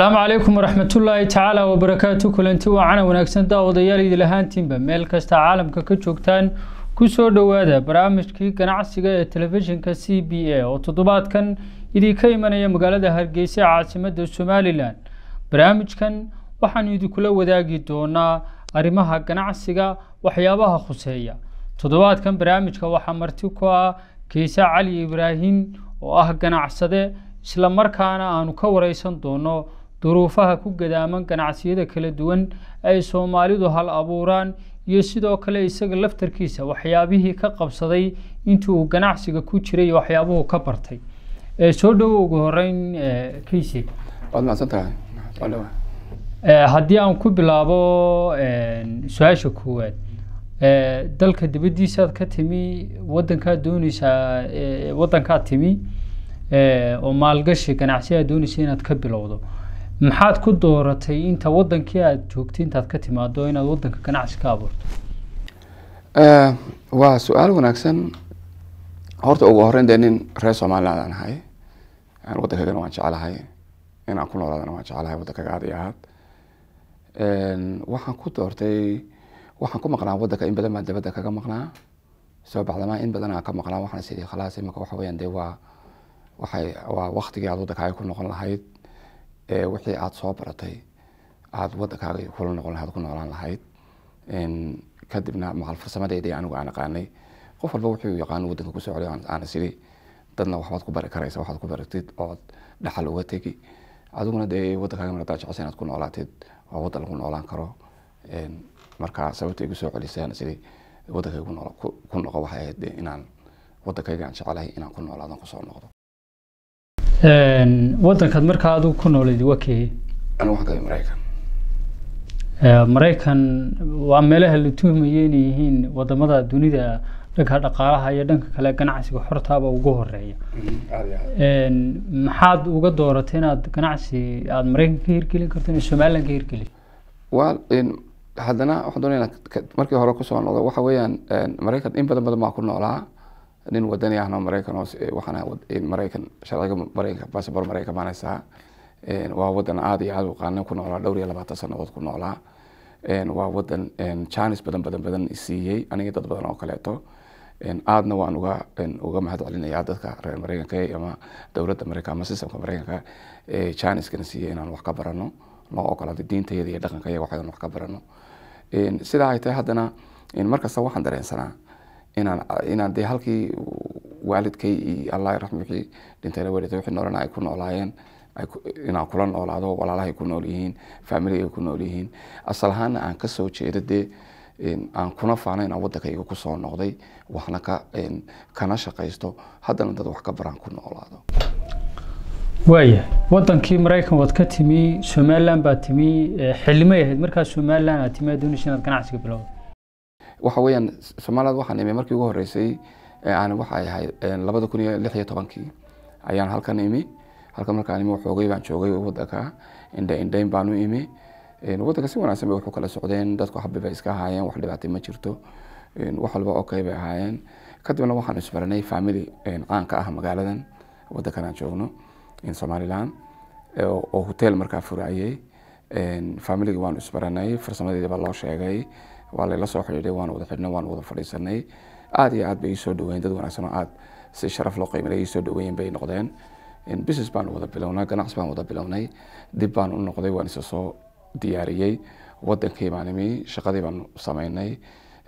asalaamu calaykum waraxmatullaahi tacaala wabarakaatu kulanti waa cana wanaagsan daawadayaal idilahaantiinba meel kasta caalamka ka joogtaan kusoo dhowaada barnaamijkii ganacsiga ee telefishinka c b a oo toddobaadkan idinka imanaya magaalada hargeysa caasimadda somalilan barnaamijkan waxaanu idinkula wadaagi doonaa arrimaha ganacsiga waxyaabaha khuseeya toddobaadkan barnaamijka waxaa marti ku ah geesa cali ibraahim oo ah ganacsade isla markaana aanu ka wareysan doono duruufaha ku gadaaman ganacsiyada kala duwan ay soomaalidu hal abuuraan iyo sidoo kale isaga laftarkiisa waxyaabihii ka qabsaday intii uu ganacsiga ku jiray iyo waxyaabuhu ka bartay soo dhowo ugu horeyn kayse waad haddii aan ku bilaabo su-aasha koowaad dalka dabadiisaad ka timi wadankaad dooneysaa wadankaad timi oo maalgashi ganacsiyaad doonaysa dooneysa inaad ka bilowdo maxaad ku dooratay inta wadankii aada joogtay intaad ka timaado inaad wadanka ganacsi ka abuurto eh, waa su-aal wanaagsan horta ugu horeyn dee nin reer somaliland aan ahay wadankagana waan jecelahay inaan ku noolaadana waan jecelahay wadankaga aad iyo ahaad eh, waxaan ku doortay waxaan ku maqnaa wadanka in badan baan dabadda kaga maqnaa soo baxdamaa in badan aan ka maqnaa waxaan is idhi khalaas imika waxa weyaan dee waa waxay waa waktigii aad waddankaaga ku noqon lahayd Eh, wixii aada soo baratay aada wadankaaga kula noqon lahayd ku noolaan lahayd kadibna macal farsamadeyda anigu aan aqaanay qof walba wuxuu yaqaan wadanka kusoo celiy aan is dadna waxbaad ku bari karaysa waxaad ku baratid ood dhaxal uga tegi adiguna dee wadankaaga maradaad jecesha inaad ku noolaatid waa wadan lagu noolaan karo marka sababta igu soo celisay aan is idhi ku noqo waxay ahayd inaan wadankayga aan jecelahay inaan ku noolaadon kusoo noqdo wadankaad markaa aduu ku nooleed waa keeye maraykan waa meelaha la tuhmaya inay yihiin wadamada dunida dhanka dhaqaalaha iyo dhanka kale ganacsiga xortaaba ugu horeeya mhm, maxaad uga dooratay inaad ganacsi aada maraykan ka hirgelin karto ina somaliland ka hirgelin haddana waxaa doonayna markii hore kusoo noqdo waxa weeyaan maraykan in badan badan baa ku noolaa nin wadani ahna maraykan eh, maraykan sharciga maraykanka basabor maraykan banaysaa waa wadan aada iyo aada u qaanin ku noolaa dhowr iyo labaatan sanadood ku noolaa waa wadan janis badan badan badan siiyey aniga dad badan oo kaleeto aadna waan uga uga mahad dadka reer mareykanka ama dowladda mareykan ama systemka mareykanka janiskana siiyey inaan wax ka barano noo ogolaatay diintayada iyo dhaqankaya waxaan wax ka barano sidaa ay tahay haddana markasta waxaan dareensanaa inaan de halkii waalidkay iyo alla raxmikii dhintayna walid wixii noolana ay ku noolaayeen inaan kula noolaado walaalahay ku nool yihiin faamiligay ku nool yihiin asal ahaana aan kasoo jeedo dee aan kuna faano inaan waddankayga kusoo noqday waxna ka kana shaqaysto haddana dad wax ka baraan ku noolaado waayahay waddankii maraykan ka timi somalilan baad timi xillimay ahayd markaa somalilan aad timi adduunish ganacsiga bilowda waxa weyaan somaliland waxaan imi markii ugu horeysay waxay ahayd labada kun iyo lix iyo tobankii ayaan halkan imi halkan markaan imi waxoogay baan joogay wadanka indhe indheyn baan u imi wadanka si wanaagsan bay waxu kala socdeen dadku habi bay iska ahaayeen wax dhibaatay ma jirto wax walba okay bay ahaayeen kadibna waxaan isbaranay family caanka ah magaaladan wadankan aan joogno in somaliland oo hotel markaa furayay familiga waan isbaranay farsamadeedii baa loo sheegay waa layla soo xidhiidhay waan wada xidhnay waan wada fadhiisanay aada iyo aad bay iisoo dhaween dad wanaagsan oo aad si sharaf loo qiimalay iisoo dhaweeyeen bay noqdeen business baan wada bilownay ganacsi baan wada bilownay dib baan u noqday waan isa soo diyaariyey wadankii baan shaqadii baan samaynay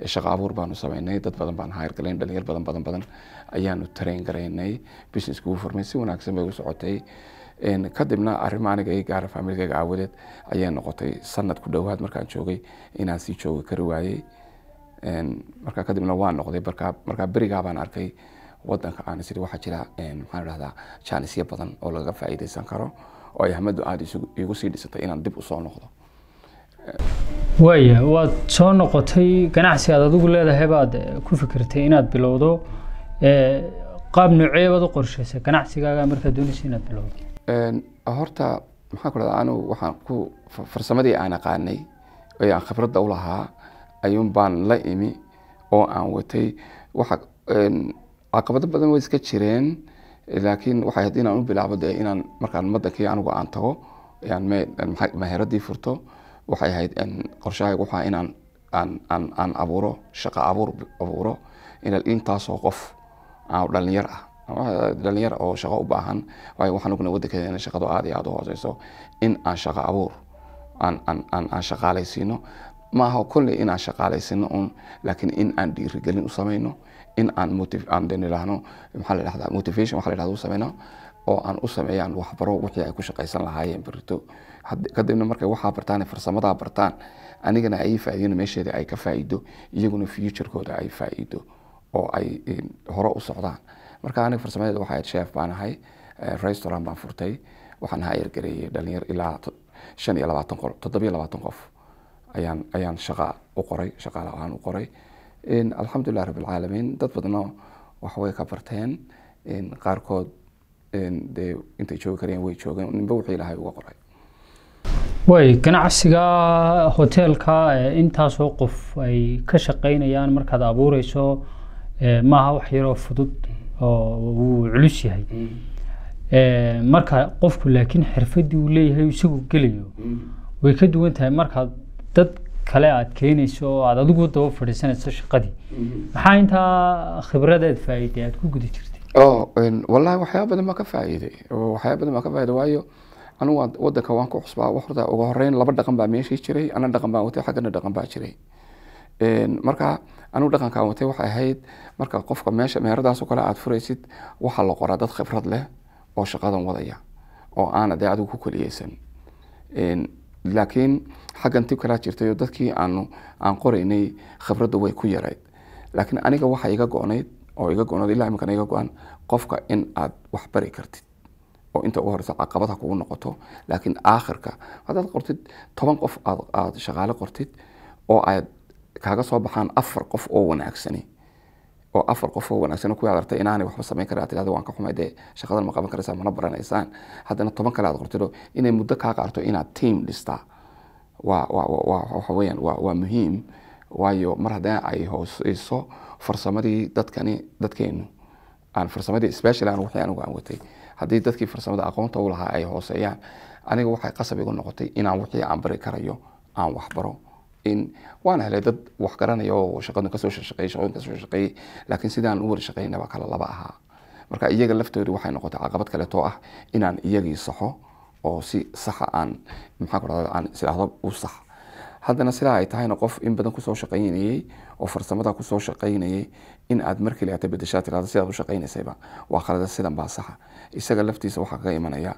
shaqa abuur baanu samaynay dad badan baan hayrgalayn dhalinyar badan badan badan ayaanu tareen garaynay businesskii u furmay si wanaagsan bay u socotay kadibna arrimo aniga i gaara faamiligayga aawadeed ayaa noqotay sanad ku dhowaad markaan joogay inaan sii joogi kari waayey marka kadibna waa noqday markaa berigaabaan arkay wadanka aanisiri waxaa jira maxaan dhahdaa jaanisyo badan oo laga faa'iidaysan karo oo ay hamadu aada igu sii dhisatay inaan dib usoo noqdo waaya waad soo noqotay ganacsi aad adigu leedahay baad eh, ku fikirtay inaad bilowdo eh, qaab nooceebaad u qorshaysay ganacsigaaga markaad doonaysa inaad bilowdo horta maxaa ku dhahda anigu waxaan ku farsamadii aan aqaanay ee aan khibradda u lahaa ayuun baan la imi oo aan watay waxa caqabado badan way iska jireen laakiin waxay haddii inaan u bilaabo dee inaan markaan madankii anigu aan tago maheradii furto waxay ahayd qorshahaygu waxaa inaan aan aan abuuro shaqa abuur abuuro intaasoo qof aan dhalinyar ah Eh, dhalinyar oo shaqo u baahan waayo waxaan ogna wadankeeda inay shaqadu aad iyo aad u hooseyso in aan shaqo abuur aan shaqaalaysiino maaha kolley in aan un laakiin in aan dhiirigelin u samayno in aan oo aan u sameeyaan waxbaro wixii ay ku shaqaysan lahaayeen berrito kadibna markay waxaa bartaan farsamadaa bartaan anigana ay faa'iideen meesheeda ay ka faa'iido iyaguna futurekooda ay faa'iido oo ay eh, hore u socdaan marka aniga farsamadeed waxaa ahayd sheef baan ahay eh, restaurant baan furtay waxaan ahaa ergareeyey dhalinyar ilaa shan iyo labaatan qof toddobiyo labaatan qof ayaan ayaan shaqa u qoray shaqaale ahaan u qoray alxamdulilah rabbilcaalamiin dad badna wax ka barteen qaarkood dee intay joogi kareen way joogeen ninba wixii ilahay uga qoray way ganacsiga hoteelka eh, intaasoo qof ay ka shaqaynayaan markaad abuureyso eh, maaha wax yaroo fudud oo wuu culus yahay mm. marka qofku laakiin xirfadii uu leeyahay isagu gelayo mm. way ka duwan tahay markaad dad kale aad keenayso oo aad adigu daba fadhiisanayso shaqadii mm-hmm. maxaa intaa khibradaad faa'iiday aad ku guda jirtay oh, wallahi waxyaaba badan baa ka faa'iiday waxyaaba badan baa ka faa'iiday waayo anugu wadanka waan ku cusbaa horta uga horeyn laba dhaqan baa meeshii jiray ana dhaqan baan watay xaggana dhaqan baa jiray marka anigu dhaqankaan watay waxay ahayd marka qofka meesha meeradaaso kale aad furaysid waxaa la qoraa dad khibrad leh oo shaqadan wadaya oo aana dee adigu ku keliyeysan laakiin xaggan ti kalaa jirtayo dadkii aanu aan qoraynay khibraddu way ku yarayd laakiin aniga waxa iga go-nayd oo iga go-nayd ilaa iminkan iga go-an qofka in aad wax bari kartid oo inta ugu horeysa caqabad ha kugu noqoto laakiin aakhirka haddaad qortid toban qof aad shaqaale qortid oo aad kaaga soo baxaan afar qof oo wanaagsani oo afar qof oo wanaagsan ku adartay inaanay waxba samayn karin tirada waan ka xumay dee shaqadan ma qaban karaysaa mana baranaysaan haddana toban kale aad qortido inay muddo kaa qaarto inaad tiam dhistaa wa wa wa waa muhiim waayo mar haddii ay hooseyso farsamadii dadkani dadkeenu aan farsamadii special aan wixii anigu aan watay haddii dadkii farsamada aqoonta u lahaa ay hooseeyaan aniga waxay qasab igu noqotay inaan wixii aan bari karayo aan waxbaro in waan helay dad wax garanaya oo shaqadu kasoo shaqeeyay shaqooyin kasoo shaqeeyay laakiin sidaan u wada shaqeynay baa kala laba ahaa marka iyaga laftooda waxay noqotay caqabad kaleetoo ah inaan iyagii saxo oo si saxa aan maxaa ku u sax haddana sidaa ay tahayna qof in badan kusoo shaqaynayay oo farsamada kusoo shaqaynayay in aad markii laata bedeshaa tirahdo sidaad u shaqaynaysayba waa qalada sidan baa saxa isaga laftiisa waxaa kaga imanaya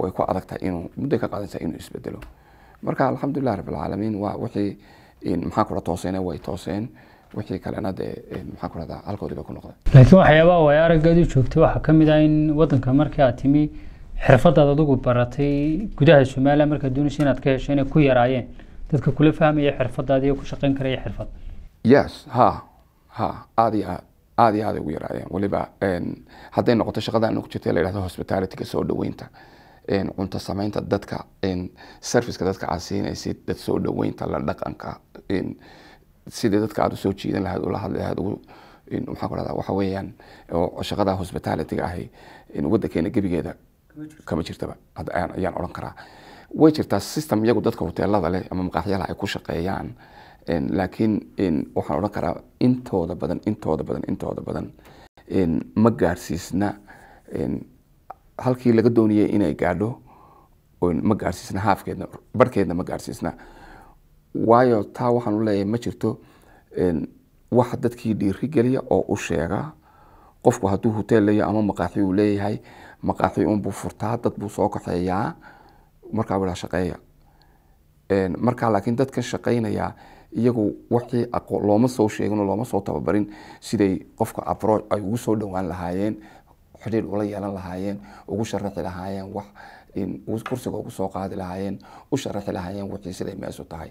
way ku adag inuu mudday ka qaadanaysaa inuu isbedelo marka alxamdulilah rab alcaalamiin waa wixii maxaa kula tooseen way tooseen wixii kalena dee eh, maxaa ku rahdaa halkoodii bay ku noqdeen laakiin waxyaabaha way araggeedu joogtay waxaa ka mid ah in wadanka markii aad timi xirfadaad adugu baratay gudaha somaliland markaad doonaysa inaad ka hesho inay ku yaraayeen dadka kula fahmaya xirfadaadi ku shaqayn karaya xirfad yes ha ha aad iyo aad aada iyo aaday ugu yaraayeen weliba hadday noqoto shaqadan ku jirtay la yidhahdo hospitalityga soo dhaweynta cunto sameynta dadka serviceka dadka aad siinaysid dad soo dhaweynta la dhaqanka sidii dadka aad usoo jiidan lahayd ula hadli lahayd ugu maxaan waxa weeyaan shaqada hospitalityga ahi waddankeena gebigeeda kama jirtaba ayaan odhan karaa way jirtaa system iyagu dadka hoteelada leh ama maqaaxyalaha ay ku shaqeeyaan laakiin waxaan odhan karaa intooda badan intooda badan intooda badan ma gaarsiisna halkii laga doonayay inay gaadho ma gaadhsiisna haafkeedna barhkeedna ma gaadhsiisna waayo taa waxaan u leeyahay ma jirto wax dadkii dhiirigeliya oo u sheega qofku hadduu hotel leeyahay ama maqaaxi uu leeyahay maqaaxi unbuu furtaa dad buu soo kaxeeyaa markaa wada shaqeeya markaa laakiin dadkan shaqeynaya iyagu wixii looma soo sheegin looma soo tababarin siday qofka approach ay ugu soo dhowaan lahaayeen xidhiir ula yeelan lahaayeen ugu sharaxi lahaayeen wax kursiga ugu soo qaadi lahaayeen u sharaxi lahaayeen wixii siday meesu tahay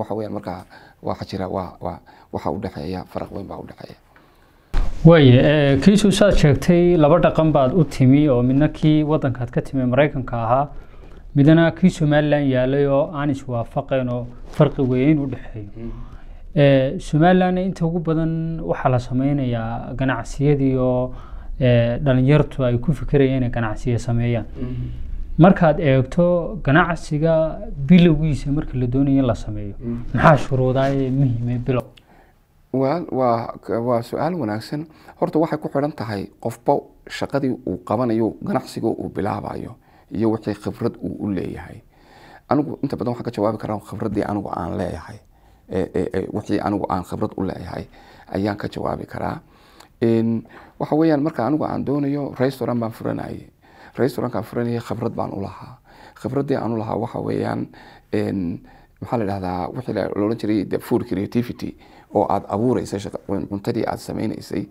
waxa weeyaan markaa waxa jira waa waxa u dhexeeya faraq weyn baa u dhexeeya waaye kiisu saad sheegtay laba dhaqan baad u timi oo midna kii wadankaad ka timi maraykanka ahaa midna kii somalilan yaalay oo aan iswaafaqeen oo farqi weyn u dhexeeyo mm-hmm. somalilanna inta ugu badan waxaa la sameynayaa ganacsiyadii oo dhalinyartu ay ku fikirayaan inay ganacsiga sameeyaan mm-hmm. markaad eegto ganacsiga bilowgiisa marka la doonayo in la sameeyo mm-hmm. maxaa shuruudaaye muhiime bilow waa su-aal wanaagsan horta waxay ku xidhan tahay qofba shaqadii uu qabanayo ganacsiga uu bilaabayo iyo wixii khibrad uu u leeyahay anigu inta badan waxaan ka jawaabi karaa khibradii anigu aan leeyahay wixii anigu aan khibrad u leeyahay ayaan ka jawaabi karaa waxa marka anigu aan doonayo restaurant baan furanayay restaurantkaan furanayay khibrad baan ulahaa khibradii aan ulahaa waxa maxaa la dhahdaa wixii loodhan jiray the food creativity oo aada abuureysay cuntadii aada sameyneysay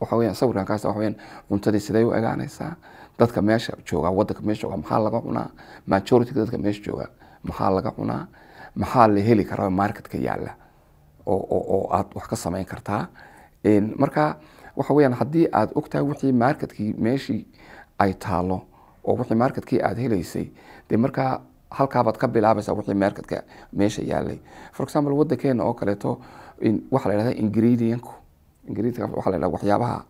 waxa weyaan sawirkan cuntadii sidee u egaaneysaa dadka meesha jooga wadanka meesha jooga maxaa laga cunaa majority dadka meesha jooga maxaa laga cunaa maxaa la heli karaa marketka yaala oo oo aada wax ka samayn kartaa marka waxa weyaan haddii aad ogtahay wixii marketkii meeshii ay taalo oo wixii marketkii aad helaysay dee markaa halkaabaad ka bilaabaysaa wixii marketka meesha yaalay for example wadankeena oo kaleeto waxaa la yidhahda ingredienku ingredient waxa la yidhahda waxyaabaha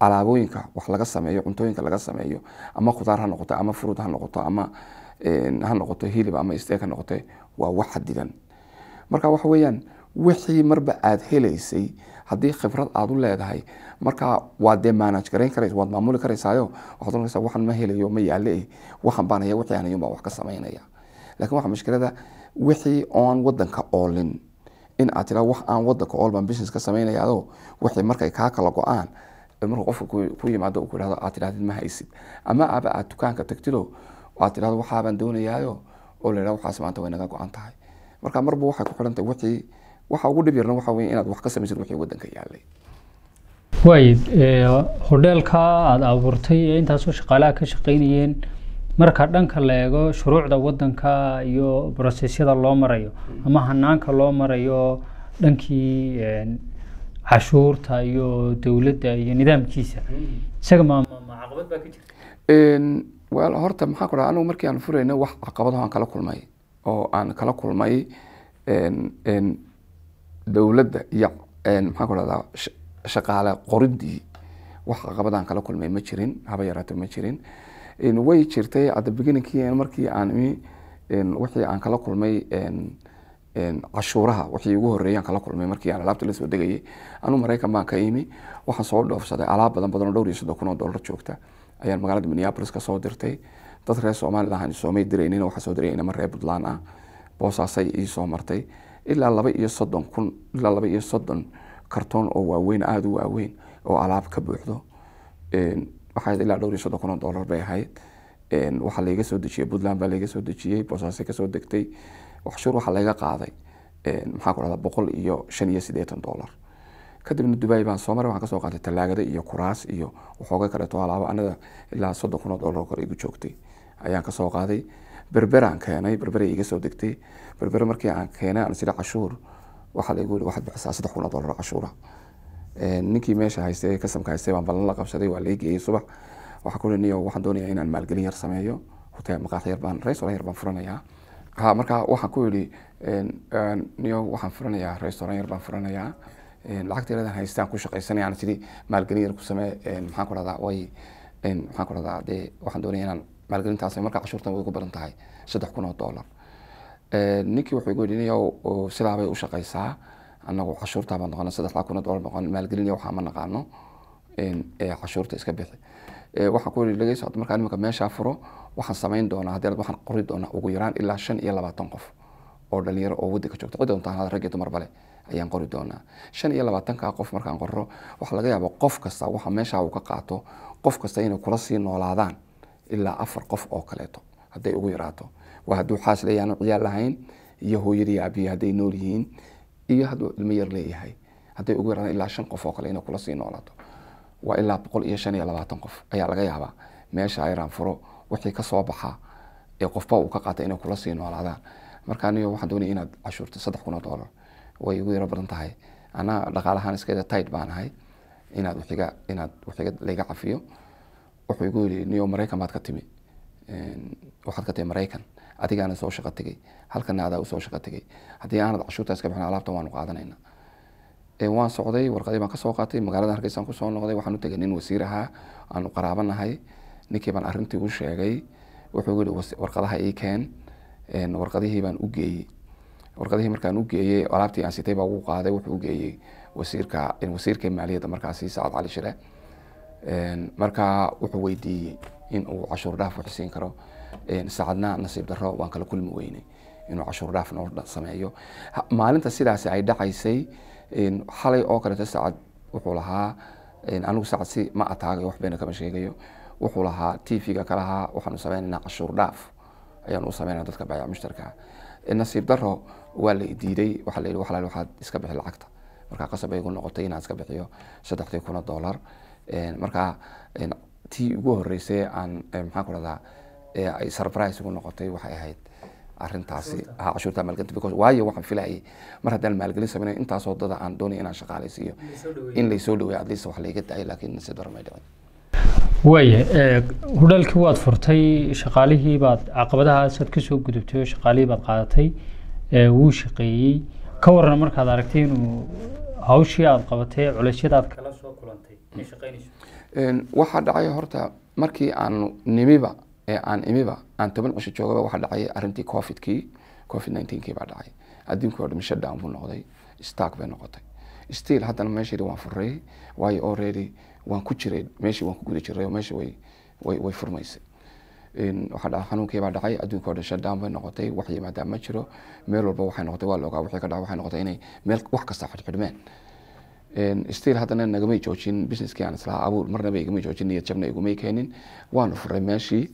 alaabooyinka wax laga sameeyo cuntooyinka laga sameeyo ama khudaar ha noqoto ama fruud ha noqoto ama ha noqoto hilib ama steeg ha noqote waa wax xadidan marka waxa weeyaan wixii marba aad helaysay haddii khibrad aad u leedahay markaa waad dee maanaj garayn karays waad maamuli karaysayo waxaad oranaysaa waxaan ma helayo ma yaale waxaan baan wixii aan wax ka samaynaya laakiin waxaa mushkilada wixii oon waddanka oolin in aad tiraa wax aan waddanka ool baan business ka samaynaya wixii markay kaa kala go-aan marka qofka ku yimaado ku yidhahdo aad tidhahdid ma haysid ama aba aad dukaanka tagtido aad tidhahdo waxaa doonayaayo oo la yidhahdo waxaas maanta way naga go-an tahay marka marba waxay ku xidhan wixii waxa ugu dhib yarna waxa weeye inaad wax ka samaysid wixii waddanka yaalay waay hodheelka aada abuurtay ee intaasoo shaqaalaha ka shaqaynayeen marka dhanka la eego shuruucda waddanka iyo brosesyada loo marayo ama hanaanka loo marayo dhankii cashuurta iyo dowladda iyo nidaamkiisa isaga ma caqabad baa ka horta maxaa ku dhaha anigu markii aan furayna wax caqabadaho aan kala kulmay oo aan kala kulmay dowladda iyo maxaan ku rahdaa shaqaale qoridii wax caqabadan kala kulmay ma jirin haba yaraata ma jirin way jirtay adda beginninki markii aan wixii aan kala kulmay cashuuraha wixii ugu horeeyaan kala kulmay markii aan alaabta la degayay anu maraykan baan ka imi waxaan soo dhoofsaday alaab badan badan oo dhowr iyo soddon kun oo dollar joogta ayaan magaalada minneapolis kasoo dirtay dad reer somaliland aan isoomay diraynin waxaa soo dirayay inama reer puntland ah boosaasay ii soo martay ilaa laba iyo soddon kun ilaa laba iyo soddon kartoon oo waaweyn aada u waaweyn oo alaab ka buuxdo waxaa ilaa dhowr iyo soddon kun oo dollar bay ahayd waxaa laiga soo dejiyey puntland baa laiga soo dejiyey boosaase kasoo degtay waxshur waxaa laga qaaday maxaa ku dhahda boqol iyo shan iyo siddeetan dollar kadibna dubai baan soo maray waxaan kasoo qaatay talaagada iyo kuraas iyo waxooga kaleeto alaabo anada ilaa soddon kun oo dollar kor igu joogtay ayaan kasoo qaaday berberaan keenay berbera iga soo degtay berbere markii aan keenay aan sida cashuur waxaa laigu yiri waxaad bixisaa saddex kun oo cashuura ninkii meesha haystay kasamka haystay baan ballan la qabsaday waa lai geeyey subax waxaa kuli niyo waxaan doonayaa inaan maalgelin yar sameeyo hotel maqaaxi yar baan restaurant yar baan furanayaa ha marka waxaan ku yidhi niyo waxaan furanayaa restaurant yar baan furanayaa lacagta yaradan haystaan ku shaqaysanaya aan sidii maalgelin yar ku samee maxaan ku dhahdaa way maxaan ku dhahdaa dee waxaan doonaya inaan maalgelintaasay markaa cashuurtan way ugu badan tahay saddex kun oo dollar eh, ninkii wuxuu igu yidhi niyow sidaabay u shaqaysaa annagu cashuurtaabaa noqona saddexdaa kun oo dollar noqon maalgelin waxaa ma naqaano cashuurta eh, iska bixi eh, waxaan ku yidhi dhegeyso hadda markaa nimanka meeshaa furo waxaan samayn doonaa haddii waxaan qori doonaa ugu yaraan ilaa shan iyo labaatan qof oo dhalinyaro oo waddanka joogta cid doontaan hada rag iyo ayaan qori doonaa shan iyo labaatanka qof markaan qoro waxaa laga yaabaa qof kasta waxa meeshaa uu ka qaato qof kasta inay kula sii noolaadaan ilaa afar qof oo kaleeto hadday ugu yaraato hadduu xaas leeyahay ciyaal lahayn iyo hooyadii abiyi hadday nool yihiin iyo hadduu ilmo yar leeyahay hadday ugu yaraadan ilaa shan qof oo kale inay kula sii noolaato waa ilaa boqol iyo shan iyo labaatan qof ayaa laga yaabaa meesha ay raanfuro wixii kasoo baxaa ee qofba uu ka qaata inay kula sii noolaadaan marka anigo waxaan doonaya inaad cashuurta saddex kun doolar way igu yaro badan tahay anaa dhaqaalahaan iskaga tight baan ahay inaad wixiga inaad wixiga layga cafiyo wuxuu igu yiri niyo maraykan baad ka timi waxaad ka timi maraykan adigaana soo shaqo tegay halkana adaa usoo shaqo tegay haddii aanad cashuurtaas ka bixin alaabtan waanu qaadanayna waan socday warqadii baan kasoo qaatay magaalada hargeysaan kusoo noqday waxaan u nin wasiir ahaa aanu qaraabanahay ninkii baan arrintii u sheegay wuxuu yiri warqadaha ii keen warqadihii baan u geeyey warqadihii markaan u geeyey alaabtii aan sitay baa ugu qaaday wuxuu u geeyey wasiirka wasiirka maaliyadda markaasi sacad cali shire markaa wuxuu weydiiyey in uu cashuur dhaaf uxusiin karo saacadna nasiib daro waan kala kulmi weynay inuu cashuur dhaaf noo sameeyo maalinta sidaasi ay dhacaysay xalay oo kaleeto saacad wuxuu lahaa anigu saacad si ma ataagayo waxbayna kama sheegayo wuxuu lahaa tvga kalahaa waxaanu sameynaynaa cashuur dhaaf ayaanu u sameynaa dadka baayac mushtarkaa nasiib daro waa la diiday waxaa la yidhi waxalaal waxaad iska bixi lacagta markaa qasab ay igu noqotay inaan iska bixiyo saddexdii kun oo Eh, markaa eh, tii ugu horeysay aan eh, maxaanku radaa ay surprise ugu noqotay waxay ahayd arintaasi cashuurta ah, maalgelinta because waayo waxaan filayay mar haddaan maalgelin sameynay intaasoo dada aan doonay inaan shaqaalaysiiyo in laysoo dhaweey at least wax layga dacay laakiin si daran may dhicin waaya hudheelkii waad furtay shaqaalihii baad caqabadahaasaad kasoo gudubtay oo shaqaalihii baad qaadatay wuu shaqeeyey ka warran markaad aragtay inuu hawshii aada qabatay culaysyada aad kala waxaa dhacay horta markii aan nimiba ee aan imiba aan toban cisho joogaba waxaa dhacay arintii covidkii covid nineteenkii baa dhacay adduunkii oo dham shutdown buu noqday stark bay noqotay still haddana meeshii waan furray waayo already waan ku jiray meeshii waan ku guda jiray oo meesha way way way furmaysay waxaa dhaca xanuunkii baa dhacay adduunka oo dhan shutdown bay noqotay wax yimaadaa ma jiro meel walba waxay noqotay waa la ogaa wixii ka dhaca waxay noqotay inay meel wax kasta xidhxidhmeen stil haddana nagamay joojin businesskii aan islaha abuur marnaba igama joojin niyad jabna igumay keenin waanu furay meeshii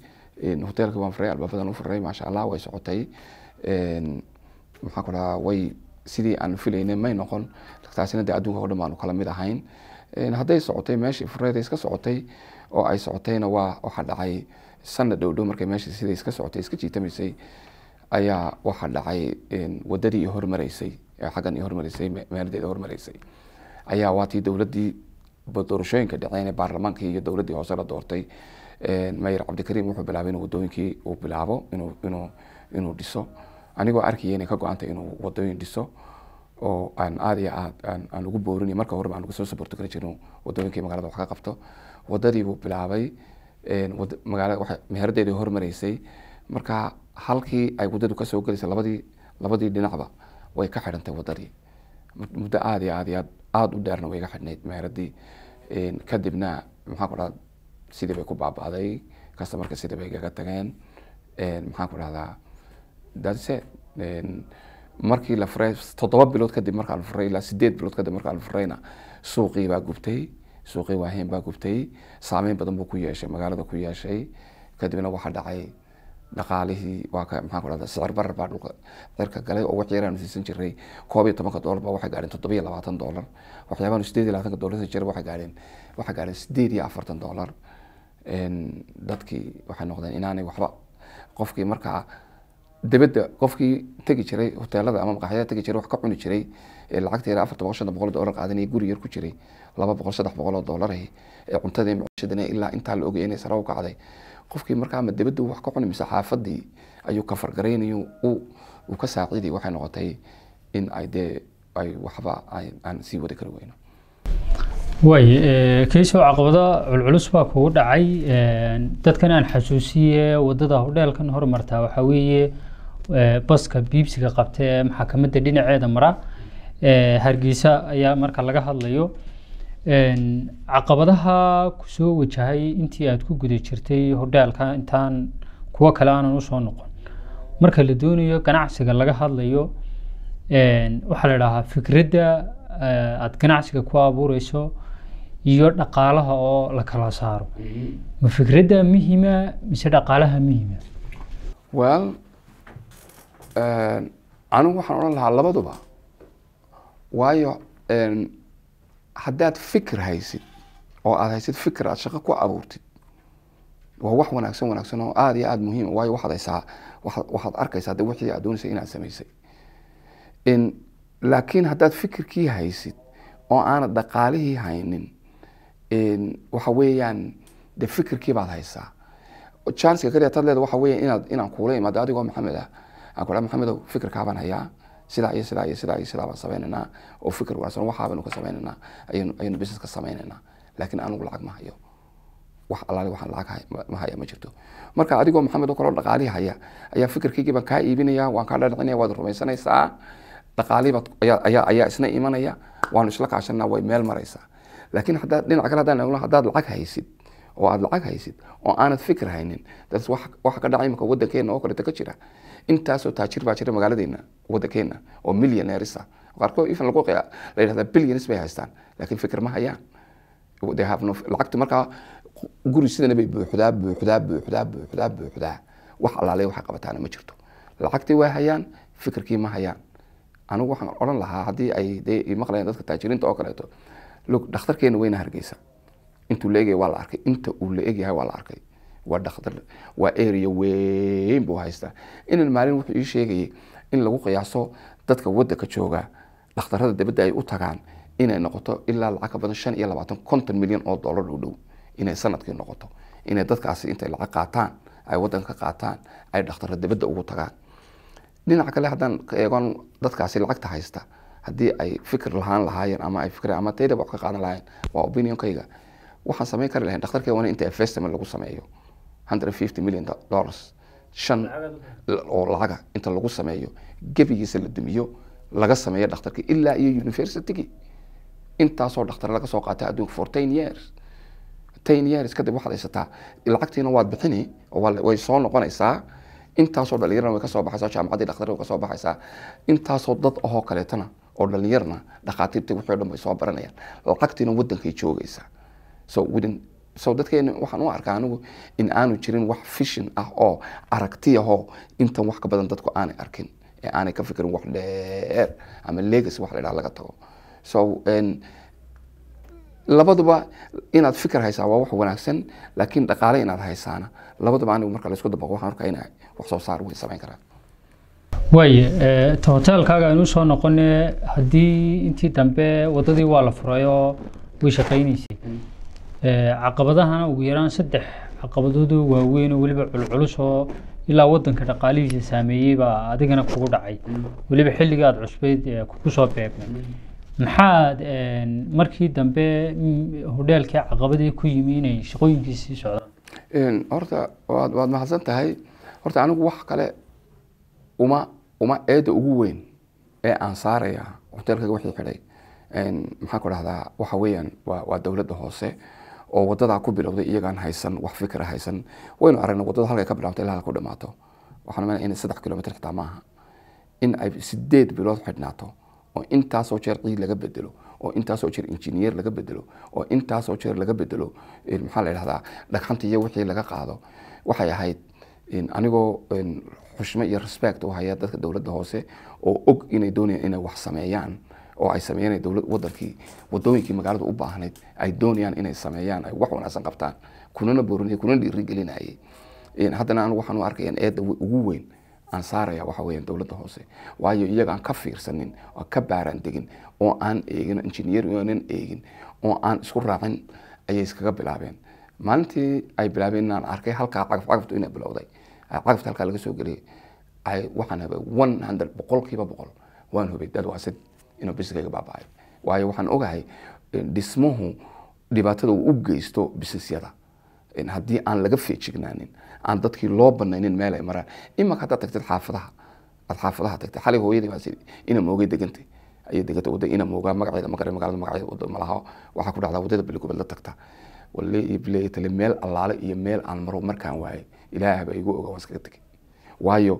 hoteelka waan furay albaabadan u furay maasha allah way socotay maxaan ku dhahaa way sidii aanu filayna may noqon taasina de adduunka o dhan baanu kala mid ahayn hadday socotay meeshii furayd iska socotay oo ay socotayna waa waxaa dhacay sanna dhowdhow markay meeshii siday iska socotay iska jiitamaysay ayaa waxaa dhacay wadadii i hormaraysay xaggan i hormaraysay meeladeeda hormaraysay ayaa waatii dowladii doorashooyinka dhaceen baarlamaanka iyo dowladii hoose la doortay mayer cabdikariim wuxuu bilaabay inuu wadooyinkii uu bilaabo inuu dhiso anigoo arkaya inay ka go-antay inuu wadooyin dhiso oo aan aada iyo aad aan ugu boorin marka horeba aan uga soo saborto kala jirin wadooyinkii magalada wax ka qabto wadadii buu bilaabay magaalada hormaraysay marka halkii ay wadadu kasoo gelaysay labadii labadii dhinacba way ka xidhantay wadadii muddo aada iyo aada iyo aad aada u dheerna way iga xidhnayd meheradii kadibna maxaan ku dhahda sidii bay ku baaba'day customarka sidii bay gaga tageen maxaan ku dhahdaa dase markii la furay toddoba bilood kadib markaan furay ilaa sideed bilood kadib markaan furayna suuqii baa gubtay suuqii waaheyn baa gubtay saameyn badan buu ku yeeshay magaalada ku yeeshay kadibna waxaa dhacay dhaqaalihii waa ka maxaan ku dhahda sicir galay oo wixii yaraanu siisan jiray koob iyo tobanka doolar waxay gaadheen toddoba labaatan doolar waxyaabaanu sideed iyo labaatanka doolar siisan waxay gaadheen waxay gaadheen sideed iyo afartan doolar dadkii waxay noqdeen inaanay waxba qofkii markaa dibadda qofkii tegi jiray hoteelada ama maqaaxyada tegi jiray wax ka cuni jiray ee lacagta yara afartan boqol shantan boqol doolar qaadanaya guri yar ku jiray laba boqol saddex boqol oo ee cuntadii maciishadana ilaa intaa la ogay inay sare u kacday qofkii markaa ama dibadda wax ka cuni mise xaafadii ayuu ka fargaraynayo uu ka saaciiday waxay noqotay in ay dee ay waxba aan sii wadi kari weyno waay kiisoo caqabada culculus baa kugu dhacay dadkan aan xasuusiye wadada howdheelkan horumartaa waxaa weeye baska biibsiga qabta ee maxakamadda dhinaceeda mara hargeysa ayaa marka laga hadlayo caqabadaha kusoo wajahay intii aada ku guda jirtay hodheelka intaan kuwo kale aanan usoo noqon marka la doonayo ganacsiga laga hadlayo waxaa la idhaahaa fikradda eh, aada ganacsiga ku abuureyso iyo dhaqaalaha oo la kala saaro ma fikradda muhima mise dhaqaalaha muhima well anigu waxaan odhan lahaa labaduba waayo haddaad fikir haysid oo aad haysid fikir aad shaqo ku abuurtid waa wax wanaagsan wanaagsan oo aada iyo aada muhiima waayo waxaad haysaa waxaad arkaysaa de wixii aad doonaysay inaad samaysay laakiin haddaad fikirkii haysid oo aanad dhaqaalihii haynin waxa weeyaan de fikirkii baad haysaa chanceka kaliya taad leeda waxa weya inaad inaan kuula imaado adigoo maxamed ah aan kula maxamedow fikirkaabaan hayaa sidaa iyo sidaa iyo sidaa iyo sidaa baan sameynaynaa oo fikir wanaagsan waxaa ka sameynaynaa ayaynu ayaynu business ka sameynaynaa laakiin anigu lacag ma hayo wax allaale waxaan lacag ma haya ma jirto marka adigoo maxamed oo kaloo dhaqaalihi haya ayaa fikirkaygii baan kaa iibinaya waan kaa dhadhicinaya waad rumaysanaysaa dhaqaalihii ayaa isna imanaya waanu isla kaashanaa way meel maraysaa laakiin haddaad dhinac kale haddaan eegno haddaad lacag haysid oo aada lacag haysid oo aanad fikir haynin dad wax ka dhacay imika waddankeena oo kaleeta ka jira intaasoo taajir baa jira magaaladeena wadankeenna oo millionaires ah qaarkood even lagu la yidhahdaa billions bay haystaan laakiin fikir ma hayaan they have no lacagtu markaa guri sidana bay buuxdaa buuxdaa buuxdaa buuxdaa buuxdaa wax allaale waxay qabataana ma jirto lacagtii waa hayaan fikirkii ma hayaan anigu waxaan odhan lahaa haddii ay maqlayaan dadka taajiriinta oo kaleeto log dhakhtarkeena weyna hargeysa intuu la egyahay waa la arkay inta uu la egyahay waa la arkay waa dhakhtar waa area weyn buu haystaa inan maalin wuxuu ii sheegayay in lagu qiyaaso dadka wadanka jooga dhakhtarada dabadda ay u tagaan inay noqoto ilaa lacag ka badan shan iyo labaatan konton milyan oo dollar u dhow inay sanadkii noqoto inay dadkaasi intay lacag qaataan ay wadanka qaataan ay dhakhtarra dabadda ugu tagaan dhinaca kale haddaan eegon dadkaasi lacagta haysta haddii ay fikir lahaan lahaayeen ama ay fikir ama taydaba wax ka qaadan lahaayeen waa opinionkayga waxaan samayn kari lahayn dhakhtarkee waana inta investment lagu sameeyo hundedanfifty million dollars shan oo lacaga ah inta lagu sameeyo gebigiisa la dumiyo laga sameeyo dhakhtarki ilaa iyo universitygi intaasoo dhakhtar laga soo qaata adduunka for ten years ten years kadib waxaad haysataa lacagtiina waad bixini way soo noqonaysaa intaasoo dhalinyarna way kasoo baxaysaa jaamacaddii dhakhtarna way kasoo baxaysaa intaasoo dad ahoo kaleetana oo dhalinyarna dhakhaatiirta wixii dhan bay soo baranayaan lacagtiina waddankay joogaysaa so within so dadkeena waxaan u arkaa anigu in aanu jirin wax fishin ah oo aragtiyahoo intan wax ka badan dadku aanay arkin ee aanay ka fikirin wax dheer ama legas wax la laga tago so labaduba inaad fikir haysaa waa wax wanaagsan laakiin dhaqaale inaad haysaana labaduba anigu marka laisku dabaqo waxaan arkaa inay wax soo saar weyn samayn karaa waaye ta hoteelkaaga aynu soo noqone haddii intii dambe wadadii waa la furayoo way shaqaynaysay mm caqabadahana ugu yaraan saddex caqabadoodo waaweyn oo weliba culculus oo ilaa wadanka dhaqaalihiisa saameeyey baa adigana kugu dhacay mm. weliba xilliga aad cusbeyd kugu soo beegmay mm. maxaad markii dambe mm, hodheelkii caqabadii ku yimi inay shaqooyinkii sii socdaan horta waad waad mahadsan tahay horta anigu wax kale uma uma eedda ugu weyn ee aan saaraya hoteelkaga wixii xidhay maxaan ku dhahdaa waxa weeyaan waa waa dowladda hoose oo wadadaa ku bilowday iyagaan haysan wax fikra haysan waynu aragna wadada halkay ka bilaato ilaa halka u dhamaato waxaan maleynaa in saddex kilomitr xitaa maaha in ay sideed bilood xidhnaato oo intaasoo jeer ciid laga bedelo oo intaasoo jeer injineer laga bedelo oo intaasoo jeer laga bedelo maxaa la yidhahdaa dhagxanta iyo wixii laga qaado waxay ahayd anigoo xushmo iyo respect u haya dadka dowladda hoose oo og inay doonayaan inay wax sameeyaan oo ay sameeyeen wadankii wadooyinkii magaalada u baahnayd ay doonayaan inay sameeyaan ay wax wanaagsan qabtaan kunana boorinay kunana dhiirigelinayay haddana anigu waxaan u arkayaan ugu weyn aan saaraya waxa weeyaan dowladda hoose waayo iyaga aan ka fiirsanin oo ka baaraan degin oo aan eegin injineer aanan eegin oo aan isku raacin ayay iskaga bilaabeen maalintii ay bilaabeen inaan arkay halkaa cagaf cagaftu inay bilowday cagafta halkaa laga soo geliyay waxaan hubay one hundred boqolkiiba boqol waan hubay dad waa inuu businesskayga baaba-ayo waayo waxaan ogahay eh, dhismuhu dhibaatada uu u geysto businessyada haddii aan laga feejignaanin aan dadkii loo banaynin meel ay maraan imanka haddaad tagtid xaafadaha aad xaafadaha tagtid xalay hooyadii baa ina moogay degantay ayay degantay wadda ina moogaa magaceeda magara magaalada magaceeda wadda malaha waxaa ku dhacdaa waddada beligobed la tagta walle iyo tale meel allaale iyo meel aan maro markaan waayay ilaah igu oga waan iskaga tegay waayo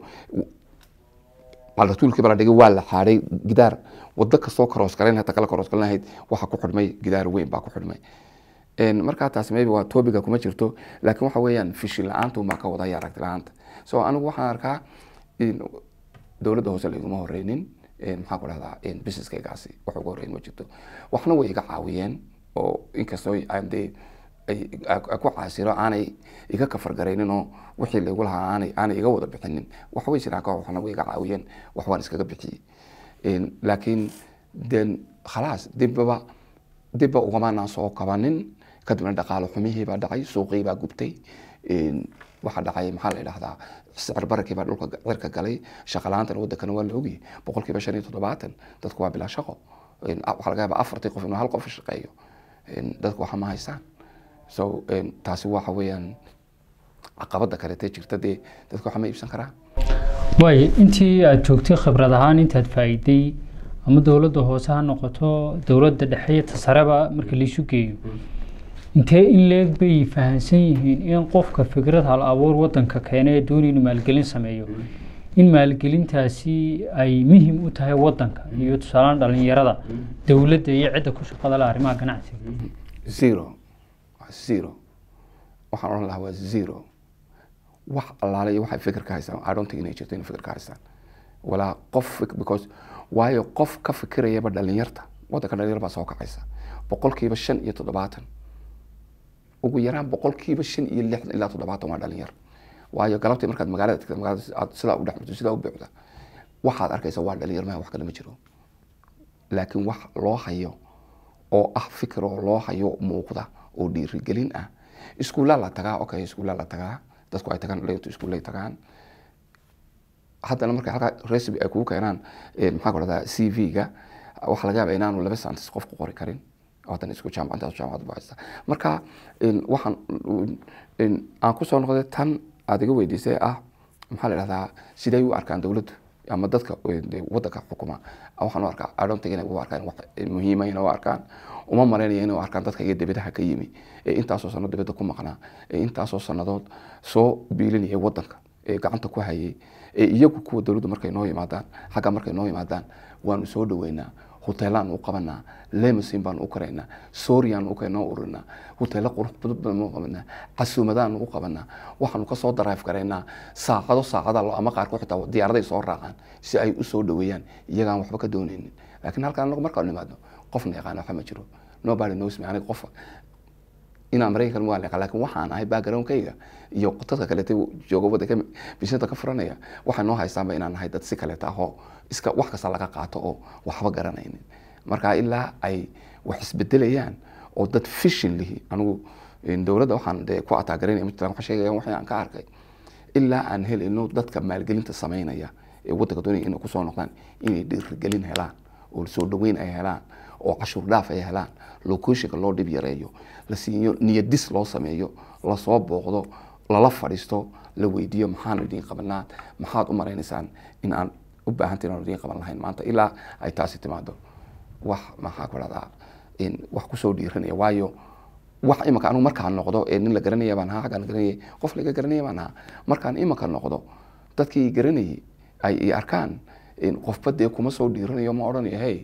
balaratuulkii baa la dhigay waa la xaaday gidaar wado kastoo karoosgalayn hata kala karoosgalanhayd waxa ku xidhmay gidaar weyn baa ku xidhmay markaa taasi maybe waa tobiga kuma jirto laakiin waxa weeyaan fishi la-aanta unbaa ka wadaya aragti la-aanta so anigu waxaan arkaa dowladda hoose laiguma horeynin maxaan ku dhahdaa businesskaygaasi wax uga horeyn ma jirto waxna way iga caawiyeen oo inkastoo aan ku caasilo aanay iga kafargarayninoo wixii laygu lahaa aanay iga wada bixinin waxbay jiraa waxna way iga caawiyeen wax iskaga bixiyey laakiin den khalaas dibbaba dibba ugamanaan soo qabanin kadibna dhaqaalo xumihiibaa dhacay suuqiibaa gubtay waxaa dhacay maxaa la idhahdaa sicir barakiibaa dhulka cirka galay shaqalaantana wadankana waa la ogyay boqol shan iyo toddobaatan dadku waa bilaa shaqo waxaa laga yaaba afartii qof inuu hal qof shaqeeyo dadku waxama haystaan so eh, taasi waxa weyaan caqabada kaletee jirta dee dadka waxama iibsan karaa waay intii aada joogtay khibrad ahaan intaad faaiday ama dowladda hoose ha noqoto dowladda dhexe ta sareba marka laisu geeyo intee in leeg bay fahamsan yihiin in qofka fikrad hal abuur wadanka keena ee doonay inu maalgelin sameeyo in maalgelintaasi ay muhim u tahay wadanka iyo tusaalaan dhalinyarada dowladda iyo cidda ku shaqada le arrimaha ganacsiga zero zero waxaan odhan lahaa waa zero wax allaale iyo waxay fikir haystaan i don't think inay jirto inay fikir haystaan walaa qof because waayo qof ka fikirayaba dhalinyarta waddanka dhalinyar baa soo kacaysa boqolkiiba shan iyo toddobaatan ugu yaraan boqolkiiba shan iyo lixdan ilaa toddobaatan waa dhalinyar waayo galabtii markaad magaalada tagta magaalada sidaa u dhexmurto sidaa u buuxda waxaad arkaysa waa dhalinyar maha wax kale ma jiro laakiin wax loo hayo oo ah fikiroo loo hayo muuqda oo dhiirigelin ah iskuulla la tagaa okay iskuulla la tagaa dadku ay tagaan leetu iskuullay tagaan haddana marka halkaa recipe ay kugu keenaan maxaa ku dhahdaa c v-ga waxaa laga yaaba inaanu laba santis qofku qori karin haddana isku jaamac intaas haysta marka waxaan aan kusoo noqday tan aad iga weydiisay ah maxaa la idhahdaa siday u arkaan dowladdu ama dadka eh, wadanka xukuma ah, waxaan u arkaa aroonta inay u arkaan wax eh, muhiima inay u arkaan uma malaynaya inay u arkaan dadka iyo dibadaha ka yimi ee eh, intaasoo sanno dibadda ku maqnaa ee intaasoo sannadood soo biilinayay wadanka ee gacanta ku hayay ee iyagu kuwa dowladdu markay noo yimaadaan xagga markay noo yimaadaan waanu soo dhoweynaa hoteelaan u qabanaa lemosin baan u karaynaa sooriyan u urinaa hoteelo qurux badan casuumadaan u qabanaa waxaanu kasoo daraif karaynaa saaqado saaqada ama qaarkood xitaa diyaaraday soo raacaan si ay usoo dhaweeyaan iyagaan waxba ka doonaynin laakiin halka anagu markaanu nimaadno qofna yaqaana waxba ma jiro nobody knows me aniga qof inaan maraykan waa leeqa laakiin waxaan ahay backgroundkayga iyo dadka kaleeta jooga waddanka bisnada ka furanaya waxay noo haystaanba inaan ahay dad si kaleeta ahoo iska wax kasta laga qaato oo waxba garanaynin markaa ilaa ay wax isbedelayaan oo dad fishin lihi dowladda waxaan de ku ataagaran mutlan waa sheegaya wax aan ka arkay ilaa aan helayno dadka maalgelinta samaynaya ee wadanka doonaya inay kusoo noqdaan inay dhiirigelin helaan oo soo dhaweyn ay helaan oo cashuur dhaaf ay helaan locationka loo dhib yareeyo la siiyo niyadis loo sameeyo lasoo booqdo lala fadhiisto la weydiiyo maxaan idiin qabanaa maxaad u maraynaysaan in aan u baahanta inaan idiin qaban lahayn maanta ilaa ay taasi timaado wax maxaa ku dhahdaa wax kusoo dhiiranaya waayo wax imanka anugu markaan noqdo ee nin la garanaya baan ahaa xaggaan garanayay qof laga garanaya baan ahaa markaan imanka noqdo dadkii garanayay ay i arkaan qofba dee kuma soo dhiiranayo ma odhanayo hey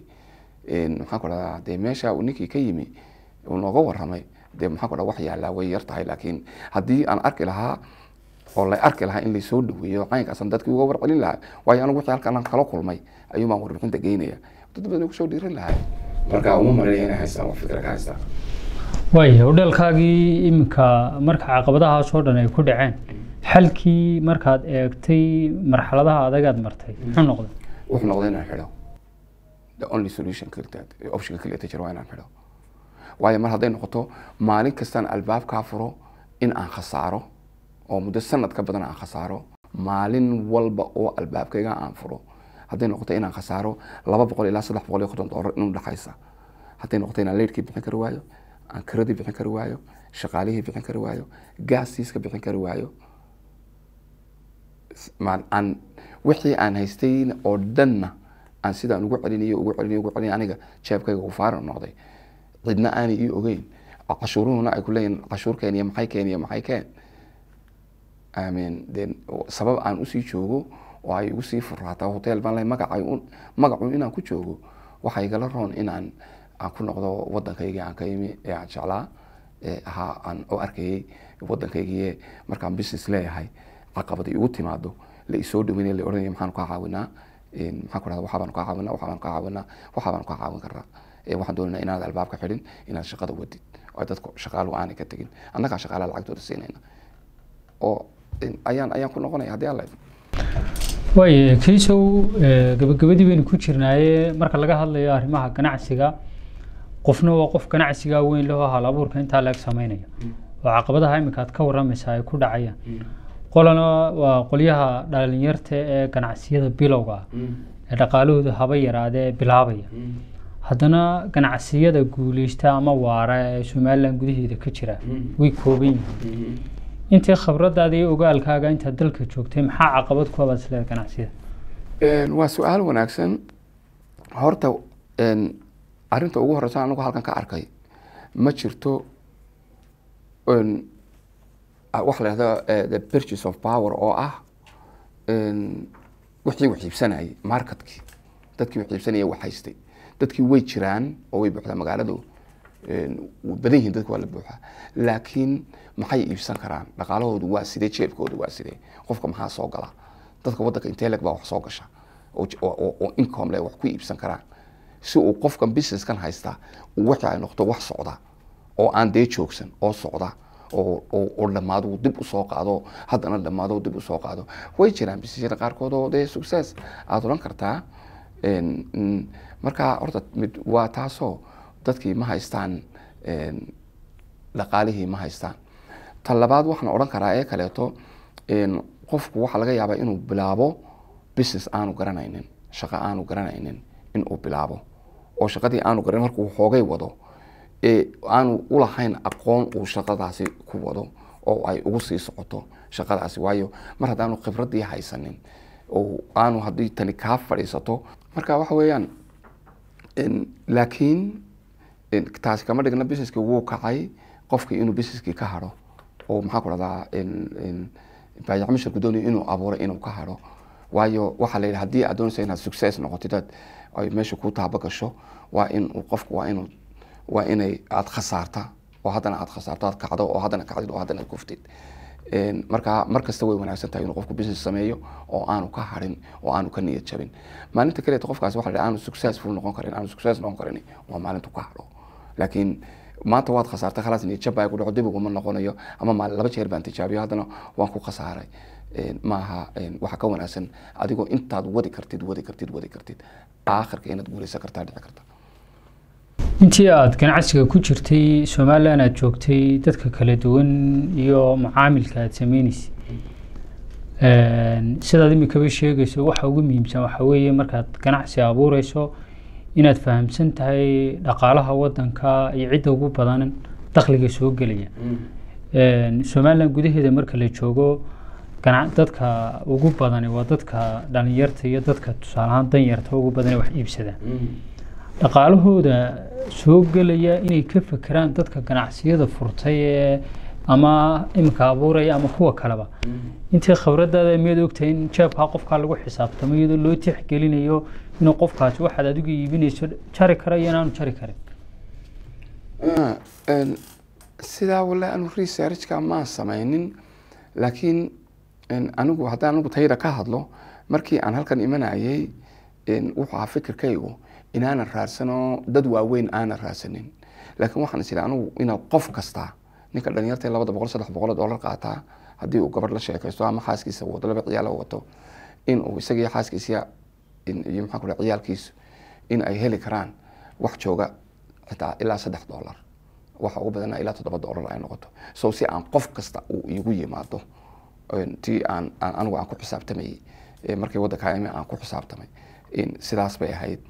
maxaan ku dhahdaa dee meesha ninkii ka yimi uu nooga warramay dee maxaan ku dhahdaa wax yaallaa way yar tahay laakiin haddii aan arki lahaa oo la arki lahaa in laysoo dhaweeyo caynkaasa dadki uga warcelin lahaa waayo anigu wixii halkaan kala kulmay ayuumaan warbixinta geynaya dad badan kusoo dhiirin lahaa marka uma maleeya inay haystaan wax fikra ka haystaan waaya udheelkaagii iminka marka caqabadahaasoo dhan ay ku dhaceen xalkii markaad eegtay marxaladaha adagaad martay muxuu mm-hmm. noqday wuxuu noqday inaan xidho the only solution optionka kaliya tajiro waa inaan xidho waayo mar hadday noqoto maalin kastaan albaab kaa furo in aan khasaaro oo muddo sanad ka badan aan khasaaro maalin walba oo albaabkayga aan furo hadday noqoto inaan khasaaro laba boqol ilaa saddex boqol iyo konton doolar in dhexaysa hadday noqoto inaan leyrkii bixin kari waayo aan kiradii bixin kari waayo shaqaalihii bixin kari waayo gaasiiska bixin kari waayo aan wixii aan haystay oo dhanna aan sidaan ugu celinayo ugu celinayo ugu celinayo aniga jeebkayga kufaara noqday cidna aanay ii ogeyn cashuuruhuna ay ku leeyihin cashuur keen iyo maxay keen iyo maxay keen sabab aan usii joogo oo ay igu sii furaataa hotel baan leh magacun inaan ku joogo waxaa igala roon inaan ku noqdo wadankaygii aan ka imi ee aan jeclaa ahaa aan u arkayay wadankaygii markaan business leeyahay caqabad igu timaado la isoo dhoweyna la ohanaya maxaanu kaa caawinaa maxaan ku kaa caawinaa waxaabaan kaa caawinaa waxaabaan kaa caawin karaa waxaan doonayna inaad albaabka xidhin inaad shaqada wadid oo dadka shaqaalu aanay ka tegin annagaa shaqaalaha lacagtooda siinayna oo ayaan ayaan ku noqonaya haddii aan lahayd kiisow gabagabadii baynu ku jirnaaye marka laga hadlayo arrimaha ganacsiga qofna waa qof ganacsiga weyn lehoo hal abuurka intaa la eg sameynaya oo caqabadaha iminka aad ka warramaysaa ay ku dhacayaan qolana waa qolyaha dhalinyarta ee ganacsiyada bilowga ah ee dhaqaalahooda haba yaraade bilaabaya haddana ganacsiyada guuleysta ama waara ee somalilan gudaheeda ka jira way kooban yihiin intii khabradaada iyo ogaalkaaga intaad dalka joogtay maxaa caqabad ku abaad isleeda ganacsiga waa su-aal wanaagsan horta arinta ugu horeysa anagu halkan ka arkay ma jirto ah, wax la dhahdo eh, the purchase of power oo ah wixii wax iibsanayay marketkii dadkii wax iibsanaya wax haystay dadkii way jiraan oo way buuxdaa magaaladu badan yihiin dadka waa la buuxaa laakiin maxay iibsan karaan dhaqaalahoodu waa sidee jeebkooda waa sidee qofka maxaa soo gala dadka wadanka inteleg baa wax soo gasha oo incomele wax ku iibsan karaan si uu qofkan businesskan haystaa uu waxa ay noqto wax socda oo aan dee joogsan oo socda oo dhammaado dib usoo qaado haddana dhammaado dib usoo qaado way jiraan businessyada qaarkood oo dee success aada odhan kartaa mm, marka horta mid waa taasoo dadkii ma haystaan dhaqaalihii ma haystaan ta labaad waxaan odhan karaa ee kaleeto qofku waxaa laga yaabaa inuu bilaabo business aanu garanaynin shaqo aanu garanaynin inuu bilaabo oo shaqadii aanu garanin markuu xoogay wado ee aanu ulahayn aqoon uu shaqadaasi ku wado oo ay ugu sii socoto shaqadaasi waayo mar haddaanu khibradii haysanin oo aanu haddii tani kaa fadhiisato marka waxa weeyaan laakiin taas kama dhigna businesski wuu kacay qofkii inuu businesskii ka haro oo maxaa ku dhahdaa baayacmishirku inuu abuuro inuu ka haro waayo waxaa la yidhi haddii aad doonaysa inaad success noqotid ay meesha ku taaba waa in uu qofku waa inuu waa inay aad khasaarta oo haddana aad khasaarto aad kacdo oo haddana kacdid oo haddana kuftid markaa mar kasta way wanaagsan tahay inuu qofku business sameeyo oo aanu ka harin oo aanu ka niyad jabin maalinta kaleeta qofkaas waxa la yidhi aanu successful noqon karin aanu success noqon karin waa maalintu ka hadho laakiin maanta waad khasaartay khalaas niyadjaba ay ku dhaco dib uguma noqonayo ama maali laba jeer baan tijaabiyo haddana waan ku khasaaray maaha waxaa ka wanaagsan adigoo intaad wadi kartid wadi kartid wadi kartid aakhirka inaad guulaysan kartaa dhici karta intii aad ganacsiga ku jirtay somalilan aad joogtay dadka kala duwan iyo mucaamilka aad sameynaysa sidaad imikaba sheegayso waxa ugu muhiimsan waxaa weeye markaad ganacsi abuureyso inaad fahamsan tahay dhaqaalaha wadanka iyo cidda ugu badan dakhliga soo gelaya mm. somalilan gudaheeda marka la joogo dadka ugu badani waa dadka dhalinyarta iyo dadka tusaaleahaan danyarta ugu badane wax iibsada mm. dhaqaalahooda soo gelaya inay ka fekeraan dadka ganacsiyada furtay ee ama iminka abuuraya ama kuwa kaleba mm. intii khabradaada miyaad ogtahay in jeebkaa qofkaa lagu xisaabtamo iyadoo loo tixgelinayo inuu qofkaasi waxaad adigu iibinayso jari kara iyo inaanu jari karin sidaa wale anu researchka maan samaynin laakiin anigu haddaan anigu tayda ka hadlo markii aan halkan imanayay wuxuu ahaa fikirkaygu inaanan raadsano dad waaweyn aanan raadsanin laakiin waxaan is idhi anigu inaa qof kasta ninka dhalinyarta labada boqol saddex boqol oo dollar qaataa haddii uu gabadh la sheekaysto ama xaaskiisa wado laba ciyaal wato inuu isagii xaaskiisa iyo maxaan kudhaha in ay heli karaan wax jooga xitaa ilaa saddex dolar waxa ugu badana ilaa toddoba dollar ay noqoto so si aan qof kasta uu iigu yimaado tii aan aan anigu aan ku xisaabtamayay markii waddanka m aan ku xisaabtamay sidaas bay ahayd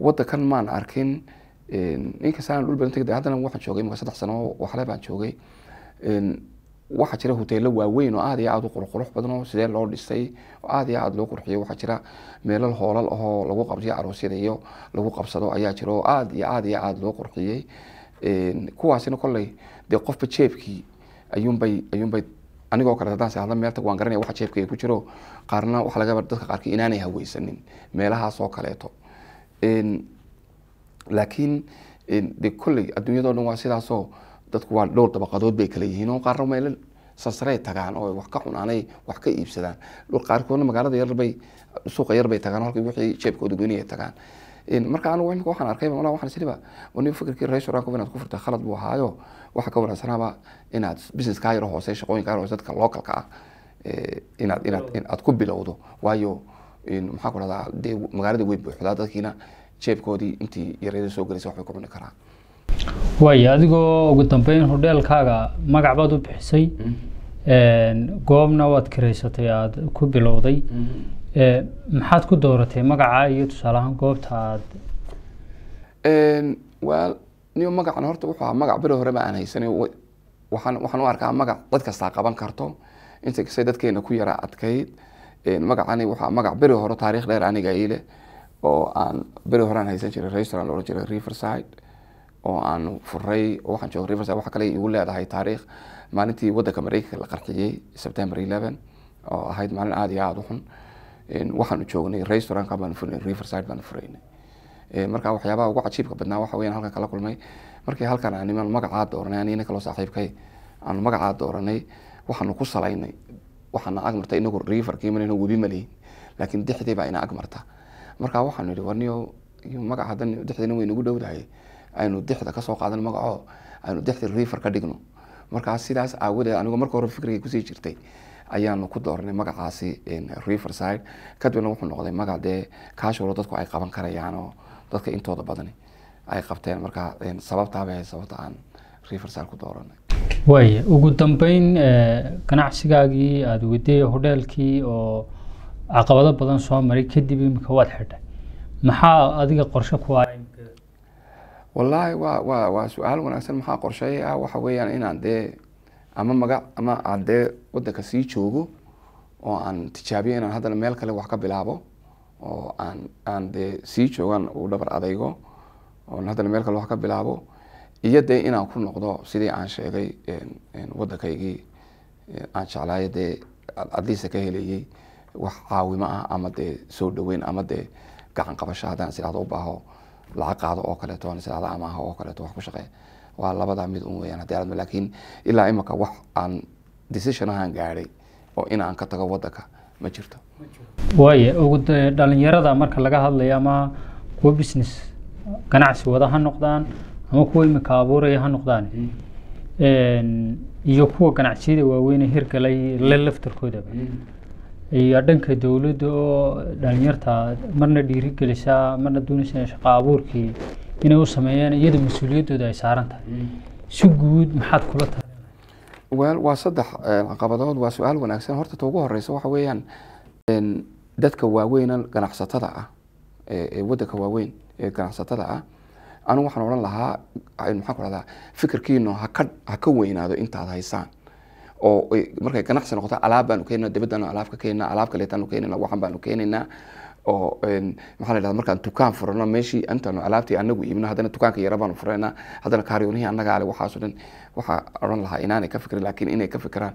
wadankan maan arkin inkastaan dhul badan tegda haddana waxaan joogay imaka saddex sano waxle baan joogay waxaa jira huteelo waaweyn oo aad iyo aad u qurqurux badan oo sidee loo dhisay oo aad iyo aad loo qurxiyo waxaa jira meelal hoolal ahoo lagu qabsiyo aroosyada iyo lagu qabsado ayaa jira oo aad iyo aad iyo aad loo qurxiyey kuwaasina kolley dee qofba jeebkii ayuunbay ayuunbay anigoo kale haddaan sahadla meelta waan garanaya waxa jeebkayga ku jiro qaarna waxa lagaba dadka qaarkii inaanay haweysanin meelahaas kaleeto laakiin de kolley adduunyadoo dhan waa sidaasoo dadku waa dhowr dabaqadood bay kala yihiin oo qaarna meelo sasaray tagaan oo wax ka xunaanay wax ka iibsadaan dhowr qaarkoodna magaalada yarbay suuqa yarbay tagaan halkii wixii jeebkooda goyniyay tagaan marka anigu imika waxaan arkay walaa waxaan isiriba wani fikirkii ra-isul inaad ku furta khalad buu ahaayo waxa ka wanagsanaaba inaad business yaro hoose shaqooyin yaro dadka localka ah eh, inaad inaad aad ku bilowdo waayo maxaan ku dhahdaa dee magaalada weyn buuxdaa dadkiina jeebkoodii intii yaryada soo gelaysa waxbay ku cuni karaan way adigoo ugu dambeyn hodheelkaaga magac baad u bixisay hmm. goobna waad kiraysatay aad ku bilowday hmm. eh, maxaad ku dooratay magacaa iyo tusaale ahaan goobta aad wel niyo magacan horta wuxuu ahaa magac beri horeba aan haysanay waxaan u arkaa magac dad kastaa qaban karto inta kastay dadkeena ku yara adkayd magacani waxaa magac beri hore taariikh dheer aniga ile oo aan beri hore aan haysan jiray restaurant la ohan jiray riverside oo aan furay oo kale igu leedahay taariikh maalintii wadanka mareykanka la qarxiyey september eleven oo ahayd maalin aada iyo aada u waxaanu joognay restaurantkan baanu furinay riverside baanu furaynay marka waxyaabaha ugu cajiibka badnaa waxa weeyaan halkan kala kulmay markii halkan aan niman magacaa dooranay ani ninkaloo saaxiibkay aanu magacaa dooranay waxaanu ku salaynay waxaana ag inagu riverkii manayna webi ma laakiin dixdii baa ina ag marka waxaanu yidhi warniyo magaca haddan dixdiina waynagu dhowdahay aynu dixda kasoo qaadano magacoo aynu dixda river ka dhigno markaas sidaas aawadeed anigo marka hore fikrigay kusii jirtay ayaanu ku dooranay magacaasi riverside kadibna wuxuu noqday magac dee kaashuro dadku ay qaban karayaanoo dadka intooda badani ay qabteen marka sababtaaba sababta aan riverside ku dooranay waaya ugu dambeyn eh, ganacsigaagii aada weday hodheelkii oo caqabado badan soo maray kadib imika waad xidhay maxaa adiga qorshe ku wallaahi wa wa waa su-aal wanaagsan maxaa qorsheey ah waxa weeyaan inaan dee ama magac ama aan dee wadanka sii joogo oo aan tijaabiyo inaan haddana meel kale wax ka bilaabo oo aan aan dee sii joogan u dhabar adaygo oon haddana meel kale wax ka bilaabo iyo dee inaan ku noqdo sidii aan sheegay waddankaygii aan jeclaayo dee adliisa ka helayay wax caawimo ah ama dee soo dhaweyn ama dee gacan qabasho haddaan sidhaad u baaho lacag qaado oo kaleeto nisiraada amaaha oo kaleeto wax ku shaqeeya waa labada mid un weyaan haddi aadma lakiin ilaa imaka wax aan decision ahaan gaadhay oo in aan ka tago wadanka ma jirto waaya dhalinyarada marka laga hadlayo ama kuwa business ganacsi wada ha noqdaan ama kuwa imika abuuraya ha noqdaan mm. iyo kuwa ganacsiyada waaweyn hirgalay le laftarkoodaba mm iyo dhanka dowladda oo dhalinyarta marna dhiiri gelisa marna doonaysa shaqo abuurkii inay u sameeyaan iyada mas uuliyadooda ay saaran tahay hmm. si guud maxaad kula tal wel waa saddex caqabadood waa su-aal wanaagsan horta ta ugu horeysa waxa weeyaan dadka waaweyna ganacsatada ah ee waddanka waaweyn ee ganacsatada ah anu waxaan odhan lahaa maxaan ku dhahdaa fikirkiinu haka ha ka weynaado intaad haysaan oo eh, markay ganacsi noqoto alaab baanu keenana dibadan alaab ka keenana alaab kaleetaanu keenana waxan baanu keenaynaa oo maxaa la yidhahda markaan dukaan furano meeshii intaanu alaabtii anagu iibno haddana dukaanka yara baanu furaynaa haddana kaaryoonihii annagaa leh waxaaso dhan waxaa odhan lahaa inaanay ka fikirin laakiin inay ka fikiraan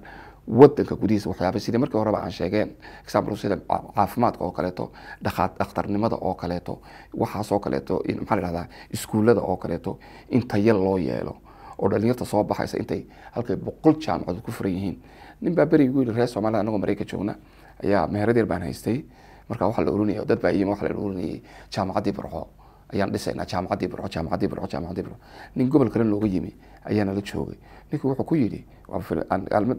wadanka gudihiisa waxyaaba sidii markii horeba aan sheegeen example sida caafimaadka oo kaleeto dhakhtarnimada oo kaleeto waxaas kaleeto maxaa la yidhahdaa iskuullada oo kaleeto in tayo loo yeelo oo dhalinyarta soo baxaysa intay halkay boqol jaamacad ku furan yihiin nin baa berigu yii reer soomaalia anagoo mareykan joogna ayaa meheradyer baan haystay marka waxaa la oranaya dad baa iim waa la oranayay jaamacaddii barco ayaan dhisaynaa jaamacaddii barco jaamacaddii barco jaamacaddii barco nin gobol kale looga yimi ayaana la joogay ninkii wuxuu ku yidhi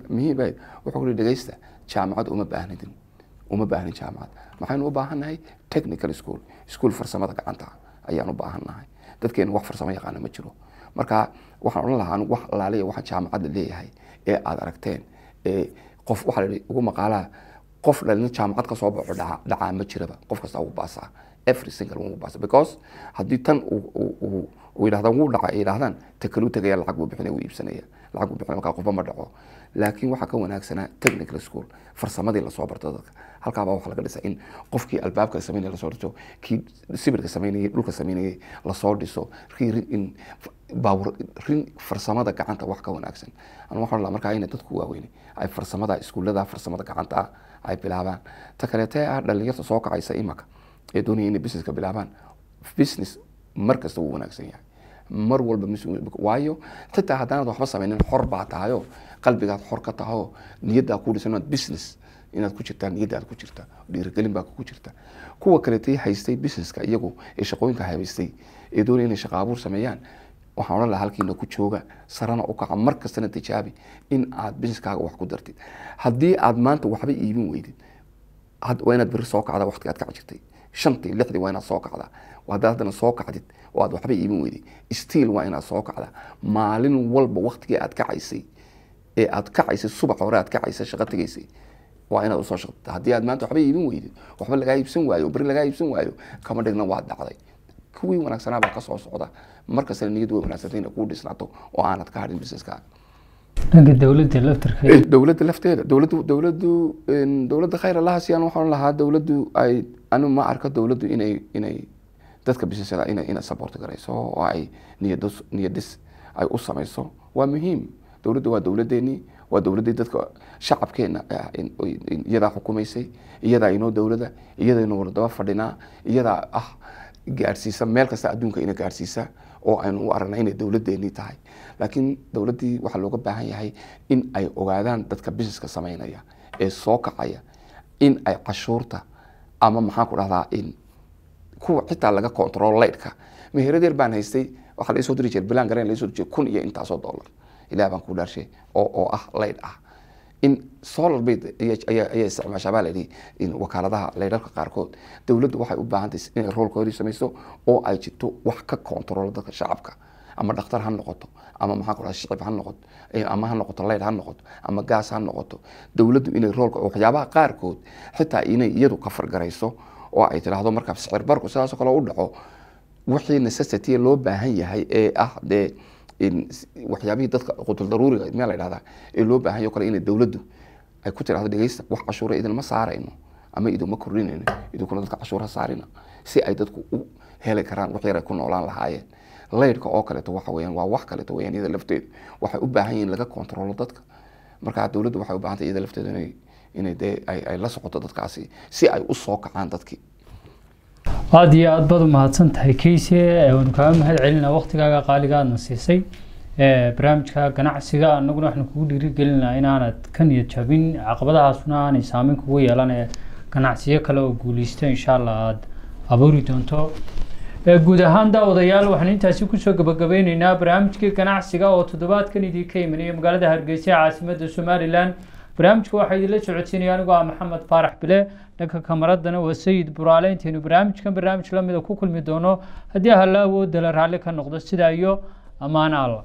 muhiim bayd wuxuu ku yihi dhegeysta jaamacad uma baahnidin uma baahnin jaamacad maxaynu u baahannahay technical school school farsamada gacanta ayaan u baahannahay dadkeenu wax farsamo yaqaana ma jiro marka waxaan odhan lahaa anigu wax alaaliya waxaan jaamacadda leeyahay ee aada aragteen ee qof waxaa layihi ugu maqaalaa qof dhalin jaamacad kasoo baxo dhacaa ma jiraba qof kasta ugu baasaa every single one ugu baasa because haddii tan uu yidhahda wuu dhaca ay yidhahdaan takalu tegaya lacag buu bixinaya wuu iibsanaya lacag buu bixinaya markaa qofba ma dhaco laakiin waxaa ka wanaagsanaa technical school farsamadii lasoo barto dadka halkaabaa waxaa laga dhisay in qofkii albaabka samaynaya lasoo dhiso kii sibirka samaynayay dhulka samaynayay lasoo dhiso kii in baaburin farsamada gacanta wax ka wanaagsan waaa markaa in dadku waaweyn ay farsamada iskuulada farsamada gacanta ay bilaabaan ta kaleete ah dhalinyarta soo kacaysa imaka ee doonaya inay businesska bilaabaan business markasta wuu wanaagsan yahay mar walba waayo xitaa haddaanad waxba sameynin xor baa tahayo qalbigaad xor ka tahayo niyaddaa ku dhisan inaad business inaad ku jirtaa niyaddaad ku jirta dhiirigelin baa ku jirta kuwa kaletay haystay businesska iyagu ee shaqooyinka haystay ee doonaya inay shaqaabuur sameeyaan waxaan odhan laha halkiilo ku jooga sarana u kaca mar kastana tijaabi in aad businesskaaga wax ku dartid haddii aad maanta waxba iibin weydid waa inaad beri soo kacdaa waqti aad kac jirtay shantii lixdii waa inaad soo kacdaa haddaad haddana soo kacdid oo aad waxba iibin weyday stiil waa inaad soo kacdaa maalin walba waqtigii aad kacaysay ee aad kacaysay subax hore aad kacaysay shaqo tegaysay waa inaad usoo shaqtata haddii aad maanta waxba iibin weydid waxba lagaa iibsan waayo beri lagaa iibsan waayo kama dhigna waad dhacday kuwii wanaagsanaabaa kasoo soo socda markastana niyad way wanaagsantay ina kuu dhislaato oo aanad ka hadhin businesskaaga dhanka dowladda laftirkeeda eh, dowladda lafteeda dowladdu dowladdu dowladda khayr allaha si aan waxaan lahaa dowladdu ay anigu ma arko dowladdu inay inay dadka businessada inay inay support garayso oo ay niyadis niyadis ay u samayso waa muhiim dowladdu waa dowladdeennii waa dowladdii dadka shacabkeenna ah, iyadaa xukumaysay iyadaa inoo dowlada iyadaa inoo wala fadhinaa iyadaa ah gaadhsiisa meel kasta adduunka ina gaadhsiisa oo aynu u aragna inay dowladeeni tahay laakiin dowladdii waxaa looga baahan yahay in ay ogaadaan dadka businesska sameynaya ee soo kacaya in ay cashuurta ama maxaan ku dhahdaa in kuwa xitaa laga control lightka meherad yar baan haystay waxaa laisoo diri jir bilan garen laisoo diri jir kun iyo intaasoo dollar ilaah baan ku dhaarshay oo oo ah light ah in solar bad ayaa isticmaashaa baa layidhi wakaaladaha leydharka qaarkood dowladdu waxay u baahantays inay roolkoodii samayso oo ay jirto wax ka kontarolo dadka shacabka ama dhakhtar ha noqoto ama maxaa ku shicib ha noqoto eh, ama ha noqoto leyd ha noqoto ama gaas ha noqoto dowladdu inay roolka waxyaabaha qaarkood xitaa inay iyadu kafargarayso oo ay tidhaahdo markaa sicir barku sidaasoo kale u dhaco wixii necessity loo baahan yahay ee ah dee waxyaabihii dadka qutul daruuriga meel la ee loo baahanyo kale inay dowladdu ay ku tirahdo dhegeysta wax cashuura idinma saarayno ama idinma kordhinayno idinkuna dadka cashuura saarina si ay dadku u heli karaan wax yar ku noolaan lahaayeen laydhka oo kaleeto waxa weyaan waa wax kaleeto weyaan iyada lafteedu waxay u baahan yihin laga kontarolo dadka marka dowladdu waxay u baahantay iyada lafteedu inay inay dee ay la socoto dadkaasi si ay usoo soo kacaan dadkii aad iyo aad baad u mahadsan tahay keyse waanu kaaga mahad celinaa waktigaaga qaaliga aadna siisay barnaamijka ganacsiga anaguna waxaanu kugu dhiirigelinaa inaanad ka niyad jabin caqabadahaasna aanay saameyn kugu yeelan ee ganacsiyo kale oo guuleysta insha allah aada abuuri doonto guud ahaan daawadayaal waxaan intaasi kusoo gabagabeyneynaa barnaamijkii ganacsiga oo toddobaadkan idinka imanaya magaalada hargeysa caasimada somalilan barnaamijka waxaa idinla socodsiinaya anigoo ah maxamed faarax bile dhanka kamaradana waa sayid buraale intaynu barnaamijkan barnaamij lamida ku kulmi doono haddii halla awoodala raalli ka noqdo sidaa iyo ammaano alla